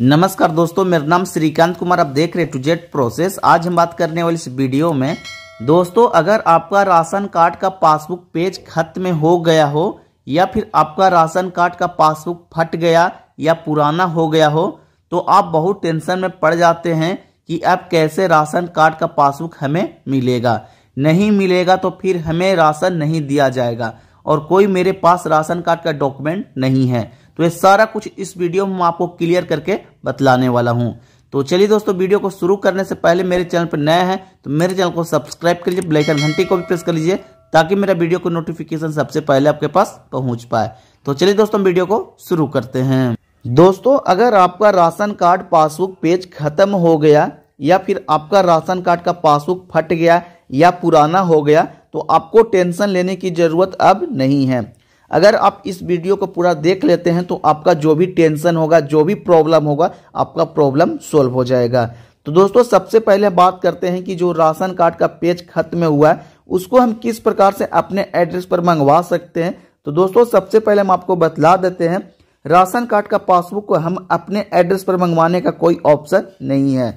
नमस्कार दोस्तों मेरा नाम श्रीकांत कुमार आप देख रहे टू जेट प्रोसेस आज हम बात करने वाले इस वीडियो में दोस्तों अगर आपका राशन कार्ड का पासबुक पेज खत्म हो गया हो या फिर आपका राशन कार्ड का पासबुक फट गया या पुराना हो गया हो तो आप बहुत टेंशन में पड़ जाते हैं कि अब कैसे राशन कार्ड का पासबुक हमें मिलेगा नहीं मिलेगा तो फिर हमें राशन नहीं दिया जाएगा और कोई मेरे पास राशन कार्ड का डॉक्यूमेंट नहीं है तो ये सारा कुछ इस वीडियो में आपको क्लियर करके बतलाने वाला हूँ तो चलिए दोस्तों वीडियो को शुरू करने से पहले मेरे चैनल पर नया है तो मेरे चैनल को सब्सक्राइब कर लीजिए ब्लैक घंटी को भी प्रेस कर लीजिए ताकि मेरा वीडियो को नोटिफिकेशन सबसे पहले आपके पास पहुंच पाए तो चलिए दोस्तों वीडियो को शुरू करते हैं दोस्तों अगर आपका राशन कार्ड पासबुक पेज खत्म हो गया या फिर आपका राशन कार्ड का पासबुक फट गया या पुराना हो गया तो आपको टेंशन लेने की ज़रूरत अब नहीं है अगर आप इस वीडियो को पूरा देख लेते हैं तो आपका जो भी टेंशन होगा जो भी प्रॉब्लम होगा आपका प्रॉब्लम सोल्व हो जाएगा तो दोस्तों सबसे पहले बात करते हैं कि जो राशन कार्ड का पेज खत्म हुआ है उसको हम किस प्रकार से अपने एड्रेस पर मंगवा सकते हैं तो दोस्तों सबसे पहले हम आपको बतला देते हैं राशन कार्ड का पासबुक को हम अपने एड्रेस पर मंगवाने का कोई ऑप्शन नहीं है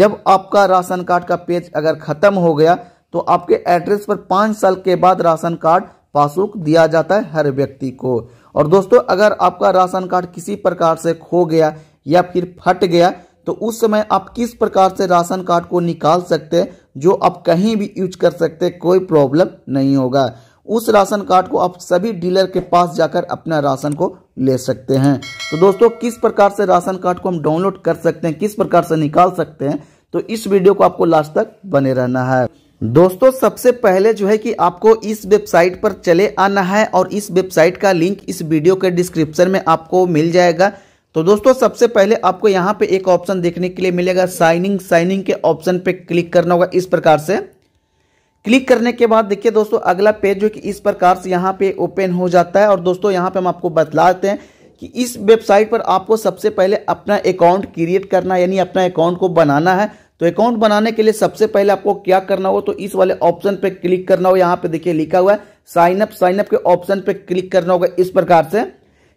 जब आपका राशन कार्ड का पेज अगर खत्म हो गया तो आपके एड्रेस पर पाँच साल के बाद राशन कार्ड पासबुक दिया जाता है हर व्यक्ति को और दोस्तों अगर आपका राशन कार्ड किसी प्रकार से खो गया या फिर फट गया तो उस समय आप किस प्रकार से राशन कार्ड को निकाल सकते हैं जो आप कहीं भी यूज कर सकते हैं कोई प्रॉब्लम नहीं होगा उस राशन कार्ड को आप सभी डीलर के पास जाकर अपना राशन को ले सकते हैं तो दोस्तों किस प्रकार से राशन कार्ड को हम डाउनलोड कर सकते हैं किस प्रकार से निकाल सकते हैं तो इस वीडियो को आपको लास्ट तक बने रहना है दोस्तों सबसे पहले जो है कि आपको इस वेबसाइट पर चले आना है और इस वेबसाइट का लिंक इस वीडियो के डिस्क्रिप्शन में आपको मिल जाएगा तो दोस्तों सबसे पहले आपको यहाँ पे एक ऑप्शन देखने के लिए मिलेगा साइनिंग साइनिंग के ऑप्शन पे क्लिक करना होगा इस प्रकार से क्लिक करने के बाद देखिए दोस्तों अगला पेज जो कि इस प्रकार से यहाँ पे ओपन हो जाता है और दोस्तों यहाँ पे हम आपको बतलाते हैं कि इस वेबसाइट पर आपको सबसे पहले अपना अकाउंट क्रिएट करना यानी अपना अकाउंट को बनाना है तो अकाउंट बनाने के लिए सबसे पहले आपको क्या करना हो तो इस वाले ऑप्शन पे क्लिक करना हो यहाँ पे देखिए लिखा हुआ है साइन अप साइन अप के ऑप्शन पे क्लिक करना होगा इस प्रकार से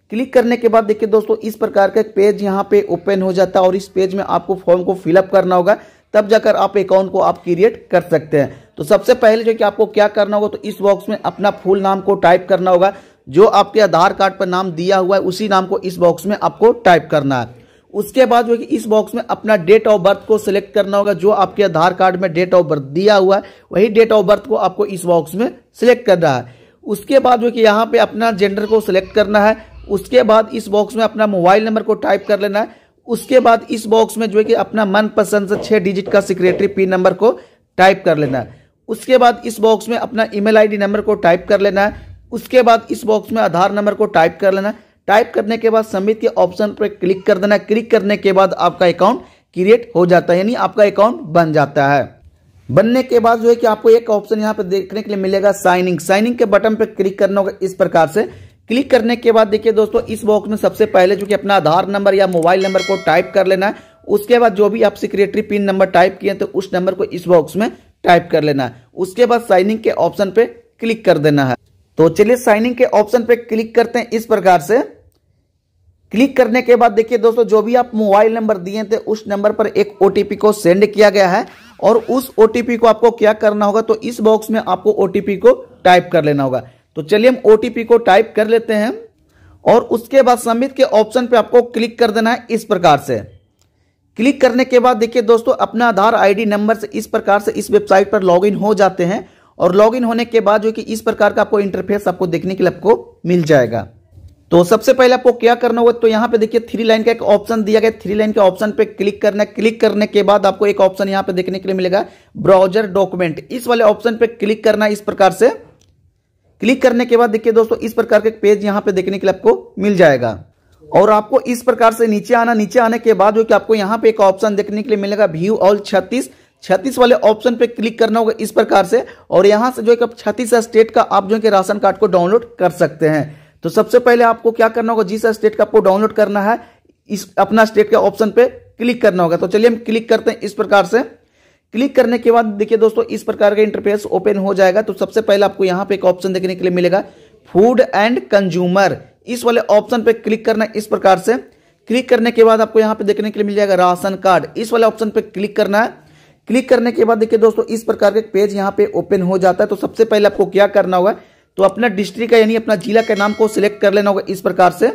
क्लिक करने के बाद देखिए दोस्तों इस प्रकार का पेज यहाँ पे ओपन हो जाता है और इस पेज में आपको फॉर्म को फिलअप करना होगा तब जाकर आप अकाउंट को आप क्रिएट कर सकते हैं तो सबसे पहले जो कि आपको क्या करना होगा तो इस बॉक्स में अपना फुल नाम को टाइप करना होगा जो आपके आधार कार्ड पर नाम दिया हुआ है उसी नाम को इस बॉक्स में आपको टाइप करना है उसके बाद जो है कि इस बॉक्स में अपना डेट ऑफ बर्थ को सिलेक्ट करना होगा जो आपके आधार कार्ड में डेट ऑफ बर्थ दिया हुआ है वही डेट ऑफ बर्थ को आपको इस बॉक्स में सिलेक्ट करना है उसके बाद जो कि यहाँ पे अपना जेंडर को सिलेक्ट करना है उसके बाद इस बॉक्स में अपना मोबाइल नंबर को टाइप कर लेना है उसके बाद इस बॉक्स में जो है कि अपना मनपसंद से छः डिजिट का सिक्रेटरी पिन नंबर को टाइप कर लेना है उसके बाद इस बॉक्स में अपना ईमेल आईडी नंबर को टाइप कर लेना है उसके बाद इस बॉक्स में आधार नंबर को टाइप कर लेना है टाइप करने के बाद सबमिट के ऑप्शन पर क्लिक कर देना क्लिक करने के बाद आपका अकाउंट क्रिएट हो जाता है यानी आपका अकाउंट बन जाता है बनने के बाद जो है कि आपको एक ऑप्शन यहाँ पर देखने के लिए मिलेगा साइनिंग साइनिंग के बटन पर क्लिक करना होगा इस प्रकार से क्लिक करने के बाद देखिए दोस्तों इस बॉक्स में सबसे पहले जो कि अपना आधार नंबर या मोबाइल नंबर को टाइप कर लेना है उसके बाद जो भी आप सिक्रेटरी पिन नंबर टाइप किए तो उस नंबर को इस बॉक्स में टाइप कर लेना है उसके बाद साइनिंग के ऑप्शन पे क्लिक कर देना है तो चलिए साइनिंग के ऑप्शन पे क्लिक करते हैं इस प्रकार से क्लिक करने के बाद देखिए दोस्तों जो भी आप मोबाइल नंबर दिए थे उस नंबर पर एक ओटीपी को सेंड किया गया है और उस ओटीपी को आपको क्या करना होगा तो इस बॉक्स में आपको ओटीपी को टाइप कर लेना होगा तो चलिए हम ओटीपी को टाइप कर लेते हैं और उसके बाद समित के ऑप्शन पे आपको क्लिक कर देना है इस प्रकार से क्लिक करने के बाद देखिए दोस्तों अपना आधार आईडी नंबर से इस प्रकार से इस वेबसाइट पर लॉगिन हो जाते हैं और लॉगिन होने के बाद जो कि इस प्रकार का आपको इंटरफेस आपको देखने के लिए आपको मिल जाएगा तो सबसे पहले आपको क्या करना होगा तो यहाँ पे देखिए थ्री लाइन का एक ऑप्शन दिया गया थ्री लाइन के ऑप्शन पे क्लिक करना क्लिक करने के बाद आपको एक ऑप्शन यहाँ पे देखने के लिए मिलेगा ब्राउजर डॉक्यूमेंट इस वाले ऑप्शन पे क्लिक करना इस प्रकार से क्लिक करने के बाद देखिए दोस्तों इस प्रकार के पेज यहाँ पे देखने के लिए आपको मिल जाएगा और आपको इस प्रकार से नीचे आना नीचे आने के बाद जो कि आपको यहाँ पे एक ऑप्शन देखने के लिए मिलेगा व्यू ऑल छत्तीस छत्तीस वाले ऑप्शन पे क्लिक करना होगा इस प्रकार से और यहां से जो है छत्तीस स्टेट का आप जो है राशन कार्ड को डाउनलोड कर सकते हैं तो सबसे पहले आपको क्या करना होगा जिस स्टेट का आपको डाउनलोड करना है इस अपना स्टेट के ऑप्शन पे क्लिक करना होगा तो चलिए हम क्लिक करते हैं इस प्रकार से क्लिक करने के बाद देखिए दोस्तों इस प्रकार का इंटरफेस ओपन हो जाएगा तो सबसे पहले आपको यहाँ पे एक ऑप्शन देखने के लिए मिलेगा फूड एंड कंज्यूमर इस वाले ऑप्शन पे क्लिक करना इस प्रकार से क्लिक करने के बाद आपको यहाँ पे देखने के लिए मिल जाएगा राशन कार्ड इस वाले ऑप्शन पे क्लिक करना है क्लिक करने के बाद देखिए दोस्तों इस प्रकार के पेज यहाँ पे ओपन हो जाता है तो सबसे पहले आपको क्या करना होगा तो अपना डिस्ट्रिक्ट का यानी अपना जिला के नाम को सिलेक्ट कर लेना होगा इस प्रकार से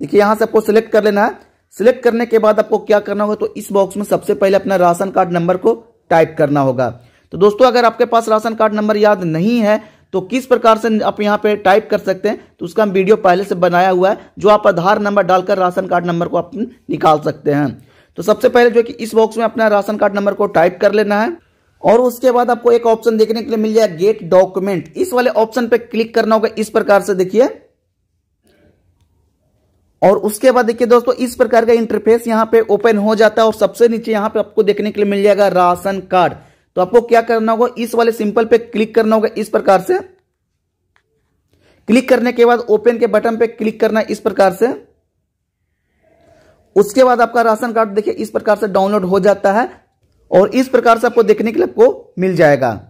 देखिए यहाँ से आपको सिलेक्ट कर लेना है सिलेक्ट करने के बाद आपको क्या करना होगा तो इस बॉक्स में सबसे पहले अपना राशन कार्ड नंबर को टाइप करना होगा तो दोस्तों अगर आपके पास राशन कार्ड नंबर याद नहीं है तो किस प्रकार से आप यहाँ पे टाइप कर सकते हैं तो उसका हम वीडियो पहले से बनाया हुआ है जो आप आधार नंबर डालकर राशन कार्ड नंबर को आप निकाल सकते हैं तो सबसे पहले जो कि इस बॉक्स में अपना राशन कार्ड नंबर को टाइप कर लेना है और उसके बाद आपको एक ऑप्शन देखने के लिए मिल जाएगा गेट डॉक्यूमेंट इस वाले ऑप्शन पे क्लिक करना होगा इस प्रकार से देखिए और उसके बाद देखिए दोस्तों इस प्रकार का इंटरफेस यहाँ पे ओपन हो जाता है और सबसे नीचे यहाँ पे आपको देखने के लिए मिल जाएगा राशन कार्ड तो आपको क्या करना होगा इस वाले सिंपल पे क्लिक करना होगा इस प्रकार से क्लिक करने के बाद ओपन के बटन पे क्लिक करना इस प्रकार से उसके बाद आपका राशन कार्ड देखिए इस प्रकार से डाउनलोड हो जाता है और इस प्रकार से आपको देखने के लिए आपको मिल जाएगा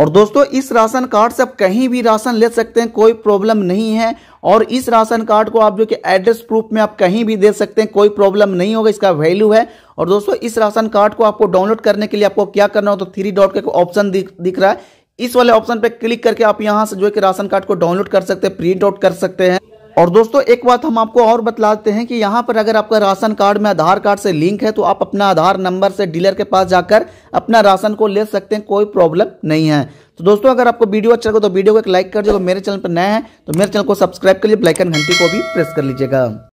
और दोस्तों इस राशन कार्ड से आप कहीं भी राशन ले सकते हैं कोई प्रॉब्लम नहीं है और इस राशन कार्ड को आप जो कि एड्रेस प्रूफ में आप कहीं भी दे सकते हैं कोई प्रॉब्लम नहीं होगा इसका वैल्यू है और दोस्तों इस राशन कार्ड को आपको डाउनलोड करने के लिए आपको क्या करना हो तो थ्री डॉट का ऑप्शन दिख, रहा है इस वाले ऑप्शन पर क्लिक करके आप यहाँ से जो है कि राशन कार्ड को डाउनलोड कर सकते हैं प्रिंट आउट कर सकते हैं और दोस्तों एक बात हम आपको और बतलाते हैं कि यहाँ पर अगर आपका राशन कार्ड में आधार कार्ड से लिंक है तो आप अपना आधार नंबर से डीलर के पास जाकर अपना राशन को ले सकते हैं कोई प्रॉब्लम नहीं है तो दोस्तों अगर आपको वीडियो अच्छा लगे तो वीडियो को एक लाइक कर दीजिएगा मेरे चैनल पर नया है तो मेरे चैनल को सब्सक्राइब कर लीजिए ब्लैकन घंटी को भी प्रेस कर लीजिएगा